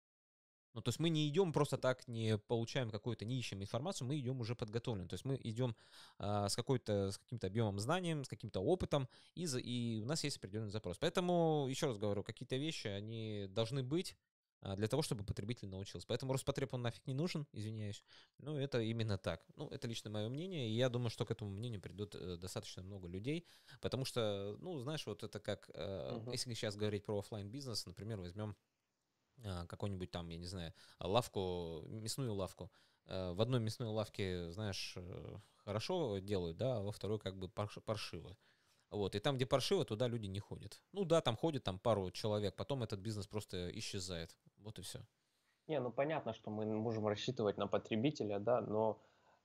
Speaker 2: Ну, то есть мы не идем просто так, не получаем какую-то, не ищем информацию, мы идем уже подготовлены. То есть мы идем э, а, с, какой-то, с каким-то объемом знанием, с каким-то опытом, и, за, и у нас есть определенный запрос. Поэтому, еще раз говорю, какие-то вещи, они должны быть, а, для того, чтобы потребитель научился. Поэтому Роспотреб он нафиг не нужен, извиняюсь. Ну, это именно так. Ну, это лично мое мнение, и я думаю, что к этому мнению придут э, достаточно много людей, потому что, ну, знаешь, вот это как, uh-huh. если сейчас говорить про офлайн бизнес, например, возьмем а, какой-нибудь там, я не знаю, лавку, мясную лавку. Э, в одной мясной лавке, знаешь, хорошо делают, да, а во второй как бы паршиво. Вот, и там, где паршиво, туда люди не ходят. Ну да, там ходит там пару человек, потом этот бизнес просто исчезает. Вот и все.
Speaker 1: Не, ну понятно, что мы можем рассчитывать на потребителя, да, но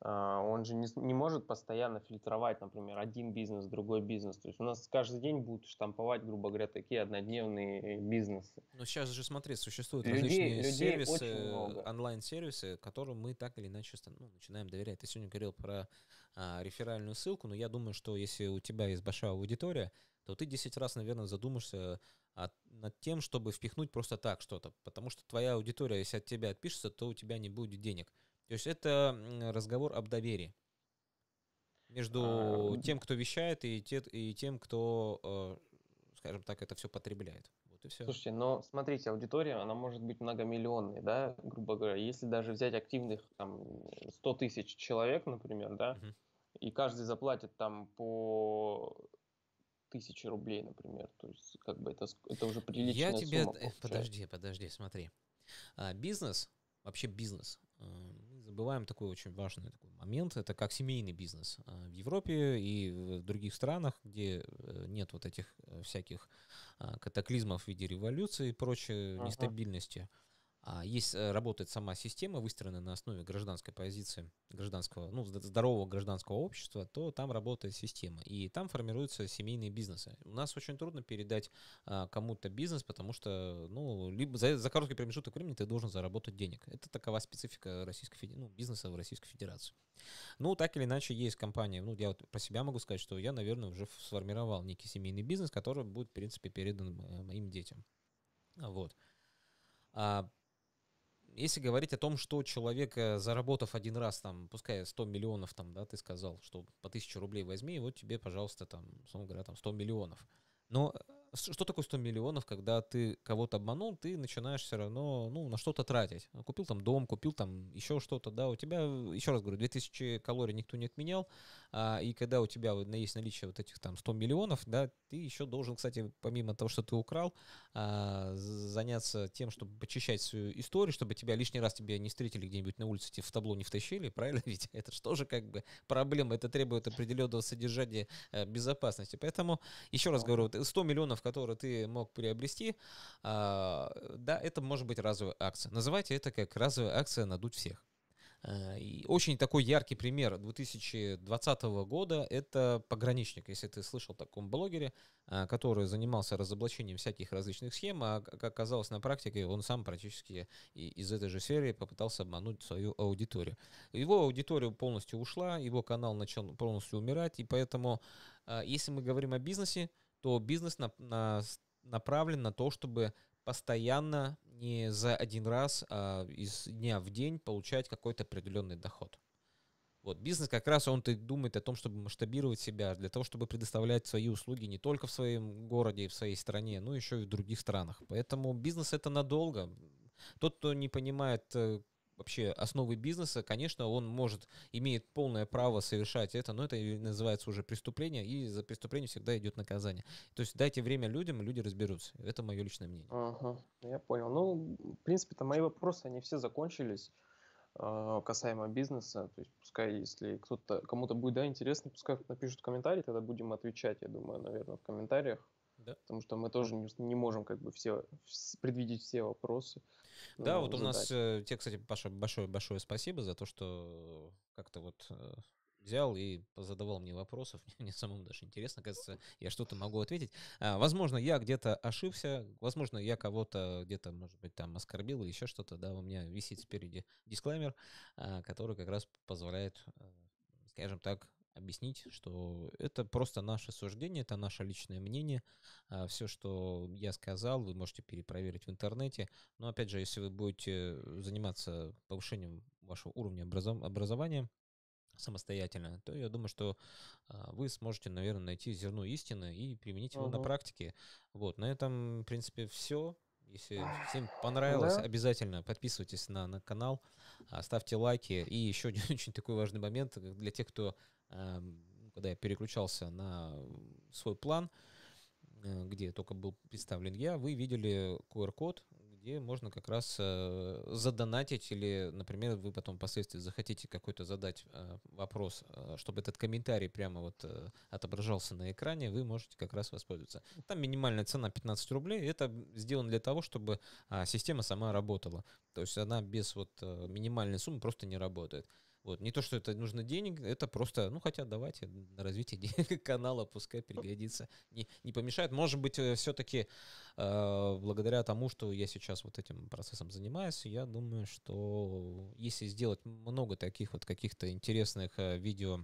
Speaker 1: а, он же не, не может постоянно фильтровать, например, один бизнес, другой бизнес. То есть у нас каждый день будут штамповать, грубо говоря, такие однодневные бизнесы.
Speaker 2: Но ну, сейчас же, смотри, существуют людей, различные людей сервисы, онлайн-сервисы, которым мы так или иначе ну, начинаем доверять. Ты сегодня говорил про а, реферальную ссылку, но я думаю, что если у тебя есть большая аудитория, то ты 10 раз, наверное, задумаешься от, над тем, чтобы впихнуть просто так что-то. Потому что твоя аудитория, если от тебя отпишется, то у тебя не будет денег. То есть это разговор об доверии между а... тем, кто вещает, и, те, и тем, кто, э, скажем так, это все потребляет. Вот и все.
Speaker 1: Слушайте, но смотрите, аудитория, она может быть многомиллионной, да, грубо говоря. Если даже взять активных там 100 тысяч человек, например, да, угу. и каждый заплатит там по тысячи рублей, например, то есть как бы это, это уже приличная Я тебе... Сумма, подожди,
Speaker 2: подожди, смотри. А, бизнес, вообще бизнес, эм, забываем такой очень важный такой момент. Это как семейный бизнес а, в Европе и в других странах, где э, нет вот этих э, всяких а, катаклизмов в виде революции и прочей ага. нестабильности. А, есть, э, работает сама система, выстроенная на основе гражданской позиции, гражданского, ну, здорового гражданского общества, то там работает система. И там формируются семейные бизнесы. У нас очень трудно передать а, кому-то бизнес, потому что, ну, либо за, за короткий промежуток времени ты должен заработать денег. Это такова специфика российской, ну, бизнеса в Российской Федерации. Ну, так или иначе, есть компания, ну, я вот про себя могу сказать, что я, наверное, уже сформировал некий семейный бизнес, который будет, в принципе, передан э, моим детям. Вот. А, если говорить о том, что человек, э, заработав один раз, там, пускай 100 миллионов, там, да, ты сказал, что по 1000 рублей возьми, и вот тебе, пожалуйста, там, условно говоря, там 100 миллионов. Но э, что такое 100 миллионов, когда ты кого-то обманул, ты начинаешь все равно ну, на что-то тратить. Ну, купил там дом, купил там еще что-то, да, у тебя, э, еще раз говорю, 2000 калорий никто не отменял, а, и когда у тебя есть наличие вот этих там 100 миллионов, да, ты еще должен, кстати, помимо того, что ты украл, а, заняться тем, чтобы почищать свою историю, чтобы тебя лишний раз тебе не встретили где-нибудь на улице, в табло не втащили, правильно? Ведь это же тоже как бы проблема, это требует определенного содержания э, безопасности. Поэтому, еще раз говорю, 100 миллионов которые ты мог приобрести, а, да, это может быть разовая акция. Называйте это как разовая акция надуть всех. А, и очень такой яркий пример 2020 года – это пограничник. Если ты слышал о таком блогере, а, который занимался разоблачением всяких различных схем, а как оказалось на практике, он сам практически из этой же серии попытался обмануть свою аудиторию. Его аудитория полностью ушла, его канал начал полностью умирать, и поэтому, если мы говорим о бизнесе, то бизнес на, на, направлен на то, чтобы постоянно, не за один раз, а из дня в день получать какой-то определенный доход. Вот, бизнес как раз он думает о том, чтобы масштабировать себя, для того, чтобы предоставлять свои услуги не только в своем городе и в своей стране, но еще и в других странах. Поэтому бизнес это надолго. Тот, кто не понимает, э, вообще основы бизнеса, конечно, он может, имеет полное право совершать это, но это называется уже преступление, и за преступление всегда идет наказание. То есть дайте время людям, и люди разберутся. Это мое личное мнение.
Speaker 1: Ага, я понял. Ну, в принципе, то мои вопросы, они все закончились э, касаемо бизнеса. То есть пускай, если кто-то, кому-то будет да, интересно, пускай напишут комментарий, тогда будем отвечать, я думаю, наверное, в комментариях да. Потому что мы тоже не, не можем как бы все предвидеть все вопросы. Э, да, ну, вот задать. у нас
Speaker 2: э, те, кстати, Паша, большое большое спасибо за то, что как-то вот э, взял и задавал мне вопросов. Мне, мне самому даже интересно, кажется, я что-то могу ответить. А, возможно, я где-то ошибся, возможно, я кого-то где-то, может быть, там оскорбил или еще что-то. Да, у меня висит спереди дисклеймер, а, который как раз позволяет, скажем так, объяснить, что это просто наше суждение, это наше личное мнение. А, все, что я сказал, вы можете перепроверить в интернете. Но опять же, если вы будете заниматься повышением вашего уровня образов- образования, самостоятельно, то я думаю, что а, вы сможете, наверное, найти зерно истины и применить его угу. на практике. Вот, на этом, в принципе, все. Если всем понравилось, да. обязательно подписывайтесь на, на канал, а, ставьте лайки. И еще один очень такой важный момент для тех, кто Эм, когда я переключался на свой план, э, где только был представлен я, вы видели QR-код, где можно как раз э, задонатить или, например, вы потом впоследствии захотите какой-то задать э, вопрос, чтобы этот комментарий прямо вот отображался на экране, вы можете как раз воспользоваться. Там минимальная цена 15 рублей. Это сделано для того, чтобы а, система сама работала. То есть она без вот минимальной суммы просто не работает. Вот. Не то, что это нужно денег, это просто, ну, хотя давайте на развитие канала, пускай пригодится. Не, не помешает. Может быть, э, все-таки э, благодаря тому, что я сейчас вот этим процессом занимаюсь, я думаю, что если сделать много таких вот каких-то интересных э, видео э, ну,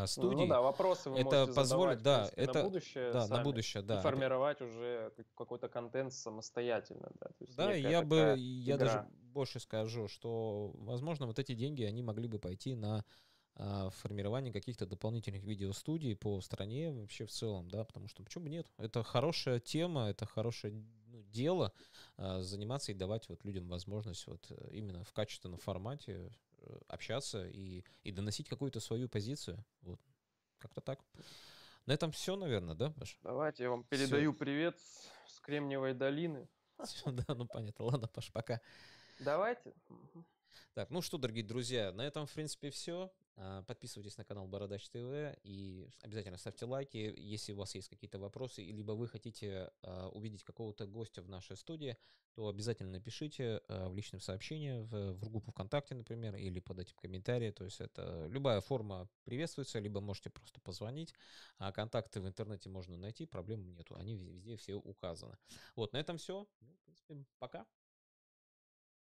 Speaker 2: ну студий. Ну да, вопросы вы это можете позволит, задавать, да, принципе, это на будущее, да, сами, на будущее, да. И формировать
Speaker 1: это... уже какой-то контент самостоятельно, да. То есть да, я бы, игра. я даже
Speaker 2: больше скажу, что, возможно, вот эти деньги, они могли бы пойти на а, формирование каких-то дополнительных видеостудий по стране вообще в целом, да, потому что почему бы нет? Это хорошая тема, это хорошее ну, дело а, заниматься и давать вот людям возможность вот э, именно в качественном формате э, общаться и, и доносить какую-то свою позицию. Вот. Как-то так. На этом все, наверное, да, Паша?
Speaker 1: Давайте я вам передаю все. привет с Кремниевой долины.
Speaker 2: Все, да, ну понятно. Ладно, Паша, пока.
Speaker 1: Давайте. Так, ну что, дорогие друзья, на этом, в принципе, все.
Speaker 2: А, подписывайтесь на канал Бородач ТВ и обязательно ставьте лайки, если у вас есть какие-то вопросы, либо вы хотите а, увидеть какого-то гостя в нашей студии, то обязательно напишите а, в личном сообщении, в, в группу ВКонтакте, например, или под этим комментарием. То есть это любая форма приветствуется, либо можете просто позвонить. А контакты в интернете можно найти, проблем
Speaker 1: нету. Они везде все указаны. Вот, на этом все. Ну, в принципе, пока.